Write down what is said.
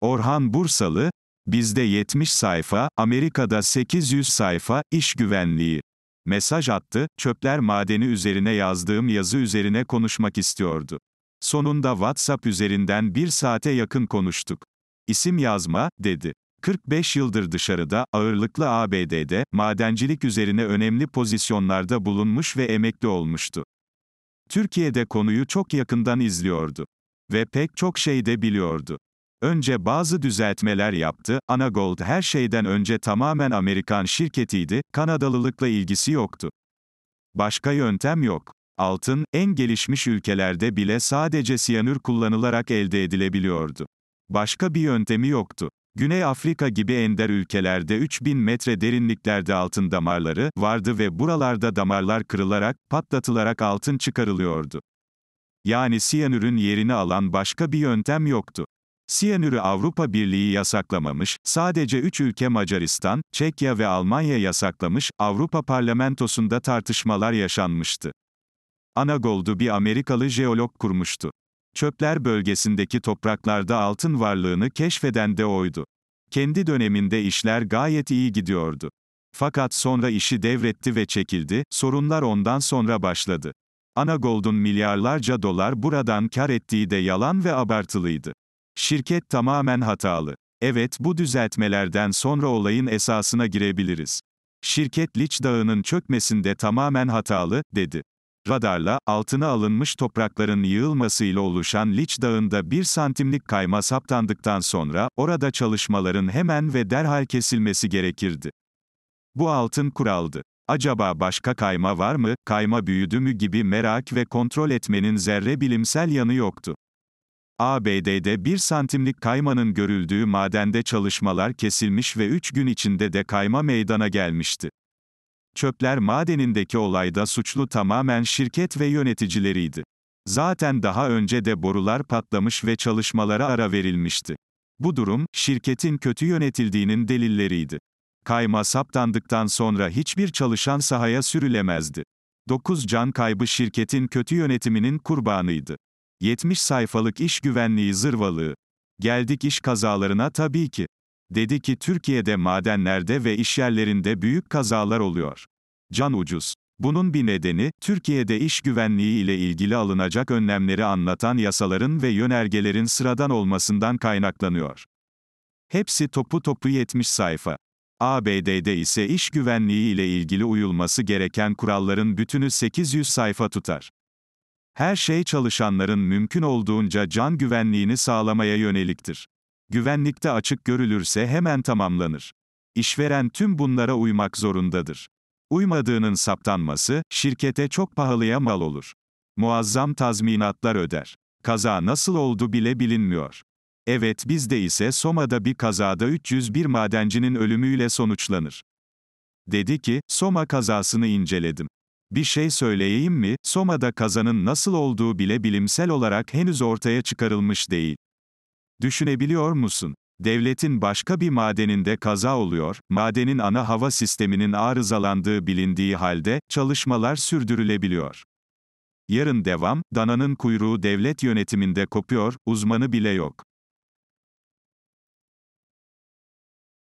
Orhan Bursalı, bizde 70 sayfa, Amerika'da 800 sayfa, iş güvenliği. Mesaj attı, çöpler madeni üzerine yazdığım yazı üzerine konuşmak istiyordu. Sonunda WhatsApp üzerinden bir saate yakın konuştuk. İsim yazma, dedi. 45 yıldır dışarıda, ağırlıklı ABD'de, madencilik üzerine önemli pozisyonlarda bulunmuş ve emekli olmuştu. Türkiye'de konuyu çok yakından izliyordu. Ve pek çok şey de biliyordu. Önce bazı düzeltmeler yaptı, Anagold her şeyden önce tamamen Amerikan şirketiydi, Kanadalılıkla ilgisi yoktu. Başka yöntem yok. Altın, en gelişmiş ülkelerde bile sadece siyanür kullanılarak elde edilebiliyordu. Başka bir yöntemi yoktu. Güney Afrika gibi ender ülkelerde 3000 metre derinliklerde altın damarları vardı ve buralarda damarlar kırılarak, patlatılarak altın çıkarılıyordu. Yani siyanürün yerini alan başka bir yöntem yoktu. Siyanürü Avrupa Birliği yasaklamamış, sadece 3 ülke Macaristan, Çekya ve Almanya yasaklamış, Avrupa Parlamentosu'nda tartışmalar yaşanmıştı. Anagold'u bir Amerikalı jeolog kurmuştu. Çöpler bölgesindeki topraklarda altın varlığını keşfeden de oydu. Kendi döneminde işler gayet iyi gidiyordu. Fakat sonra işi devretti ve çekildi, sorunlar ondan sonra başladı. Anagold'un milyarlarca dolar buradan kar ettiği de yalan ve abartılıydı. Şirket tamamen hatalı. Evet bu düzeltmelerden sonra olayın esasına girebiliriz. Şirket Liç Dağı'nın çökmesinde tamamen hatalı, dedi. Radarla, altına alınmış toprakların yığılmasıyla oluşan Liç Dağı'nda bir santimlik kayma saptandıktan sonra, orada çalışmaların hemen ve derhal kesilmesi gerekirdi. Bu altın kuraldı. Acaba başka kayma var mı, kayma büyüdü mü gibi merak ve kontrol etmenin zerre bilimsel yanı yoktu. ABD'de 1 santimlik kaymanın görüldüğü madende çalışmalar kesilmiş ve 3 gün içinde de kayma meydana gelmişti. Çöpler madenindeki olayda suçlu tamamen şirket ve yöneticileriydi. Zaten daha önce de borular patlamış ve çalışmalara ara verilmişti. Bu durum, şirketin kötü yönetildiğinin delilleriydi. Kayma saptandıktan sonra hiçbir çalışan sahaya sürülemezdi. 9 can kaybı şirketin kötü yönetiminin kurbanıydı. 70 sayfalık iş güvenliği zırvalığı. Geldik iş kazalarına tabii ki. Dedi ki Türkiye'de madenlerde ve işyerlerinde büyük kazalar oluyor. Can ucuz. Bunun bir nedeni, Türkiye'de iş güvenliği ile ilgili alınacak önlemleri anlatan yasaların ve yönergelerin sıradan olmasından kaynaklanıyor. Hepsi topu topu 70 sayfa. ABD'de ise iş güvenliği ile ilgili uyulması gereken kuralların bütünü 800 sayfa tutar. Her şey çalışanların mümkün olduğunca can güvenliğini sağlamaya yöneliktir. Güvenlikte açık görülürse hemen tamamlanır. İşveren tüm bunlara uymak zorundadır. Uymadığının saptanması, şirkete çok pahalıya mal olur. Muazzam tazminatlar öder. Kaza nasıl oldu bile bilinmiyor. Evet bizde ise Soma'da bir kazada 301 madencinin ölümüyle sonuçlanır. Dedi ki, Soma kazasını inceledim. Bir şey söyleyeyim mi, Soma'da kazanın nasıl olduğu bile bilimsel olarak henüz ortaya çıkarılmış değil. Düşünebiliyor musun? Devletin başka bir madeninde kaza oluyor, madenin ana hava sisteminin arızalandığı bilindiği halde, çalışmalar sürdürülebiliyor. Yarın devam, dananın kuyruğu devlet yönetiminde kopuyor, uzmanı bile yok.